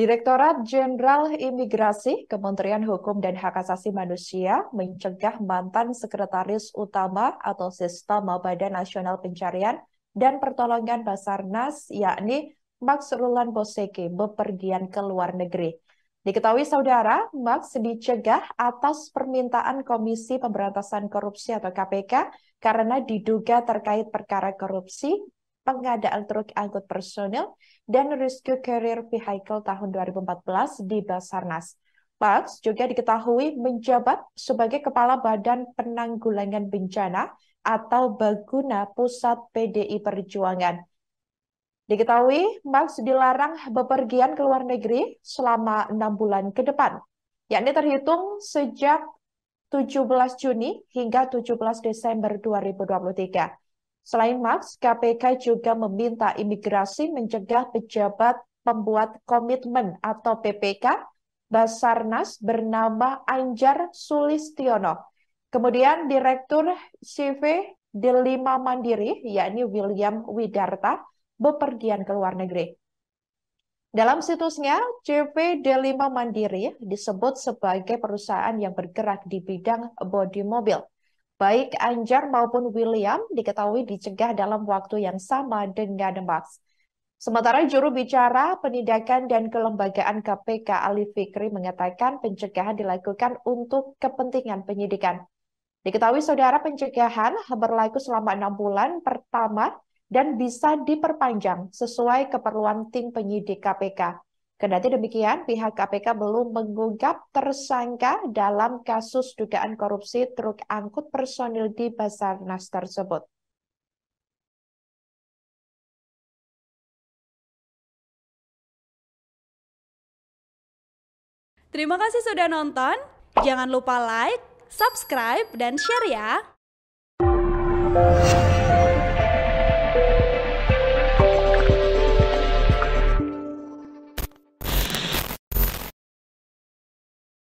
Direktorat Jenderal Imigrasi Kementerian Hukum dan Hak Asasi Manusia mencegah mantan Sekretaris Utama atau Sistem Badan Nasional Pencarian dan Pertolongan Basarnas yakni Max Rulan Boseke bepergian ke luar negeri. Diketahui saudara, Max dicegah atas permintaan Komisi Pemberantasan Korupsi atau KPK karena diduga terkait perkara korupsi pengadaan truk angkut personil dan Rescue Carrier Vehicle tahun 2014 di Basarnas. Parks juga diketahui menjabat sebagai Kepala Badan Penanggulangan Bencana atau Baguna Pusat PDI Perjuangan. Diketahui, Max dilarang bepergian ke luar negeri selama enam bulan ke depan, yakni terhitung sejak 17 Juni hingga 17 Desember 2023. Selain Max, KPK juga meminta imigrasi mencegah pejabat pembuat komitmen atau PPK Basarnas bernama Anjar Sulistiono. Kemudian Direktur CV Delima Mandiri, yakni William Widarta, bepergian ke luar negeri. Dalam situsnya, CV Delima Mandiri disebut sebagai perusahaan yang bergerak di bidang bodi mobil. Baik Anjar maupun William diketahui dicegah dalam waktu yang sama dengan Max. Sementara juru bicara penindakan dan kelembagaan KPK Ali Fikri mengatakan pencegahan dilakukan untuk kepentingan penyidikan. Diketahui saudara pencegahan berlaku selama enam bulan pertama dan bisa diperpanjang sesuai keperluan tim penyidik KPK. Kendati demikian, pihak KPK belum mengungkap tersangka dalam kasus dugaan korupsi truk angkut personil di Basarnas tersebut. Terima kasih sudah nonton. Jangan lupa like, subscribe, dan share ya.